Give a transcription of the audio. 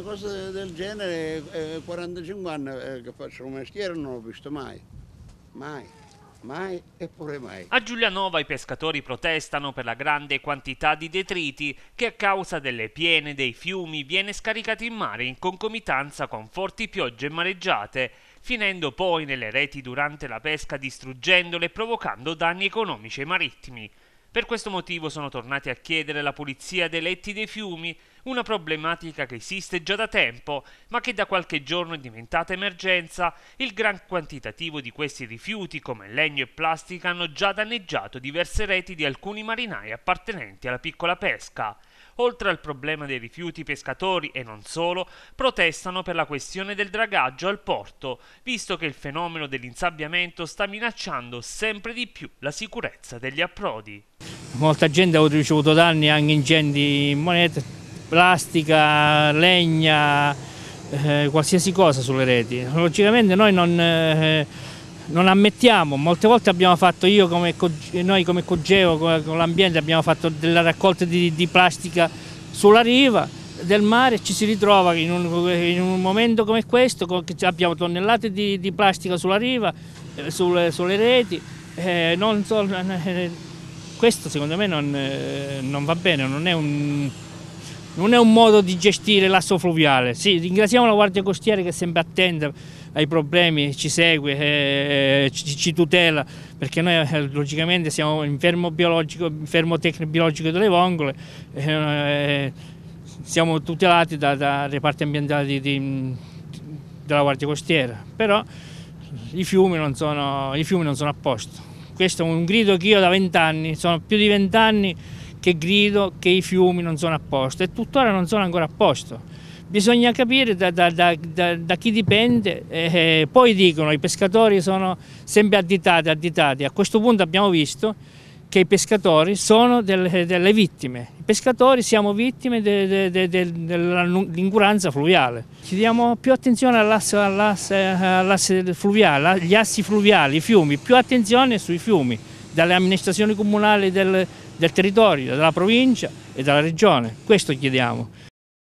una cosa del genere, eh, 45 anni eh, che faccio un mestiere non l'ho visto mai, mai. Mai eppure mai. A Giulianova i pescatori protestano per la grande quantità di detriti che a causa delle piene dei fiumi viene scaricato in mare in concomitanza con forti piogge e mareggiate, finendo poi nelle reti durante la pesca distruggendole e provocando danni economici ai marittimi. Per questo motivo sono tornati a chiedere la pulizia dei letti dei fiumi una problematica che esiste già da tempo, ma che da qualche giorno è diventata emergenza, il gran quantitativo di questi rifiuti come legno e plastica hanno già danneggiato diverse reti di alcuni marinai appartenenti alla piccola pesca. Oltre al problema dei rifiuti, i pescatori e non solo protestano per la questione del dragaggio al porto, visto che il fenomeno dell'insabbiamento sta minacciando sempre di più la sicurezza degli approdi. Molta gente ha ricevuto danni anche incendi in monete plastica, legna, eh, qualsiasi cosa sulle reti. Logicamente noi non, eh, non, ammettiamo, molte volte abbiamo fatto, io come, noi come Cogeo, con, con l'ambiente abbiamo fatto della raccolta di, di, plastica sulla riva del mare ci si ritrova in un, in un momento come questo, con, abbiamo tonnellate di, di, plastica sulla riva, eh, sulle, sulle, reti, eh, so, eh, questo secondo me non, eh, non va bene, non è un non è un modo di gestire l'asso fluviale. Sì, ringraziamo la Guardia Costiera che è sempre attenta ai problemi, ci segue, eh, eh ci, ci, tutela, perché noi eh, logicamente siamo in fermo biologico, in fermo tecnico-biologico delle vongole, eh, eh, siamo tutelati da, da reparti ambientali di, di, della Guardia Costiera, però i fiumi non sono, i fiumi non sono a posto. Questo è un grido che io da vent'anni, sono più di vent'anni che grido, che i fiumi non sono a posto e tuttora non sono ancora a posto. Bisogna capire da, da, da, da chi dipende, eh, eh, poi dicono i pescatori sono sempre additati, additati. A questo punto abbiamo visto che i pescatori sono delle, delle vittime. I pescatori siamo vittime dell'incuranza de, de, de, fluviale. Ci diamo più attenzione all'asse, all'asse, all'asse fluviale, agli assi fluviali, i fiumi, più attenzione sui fiumi, dalle amministrazioni comunali del, del territorio, della provincia e della regione. Questo chiediamo.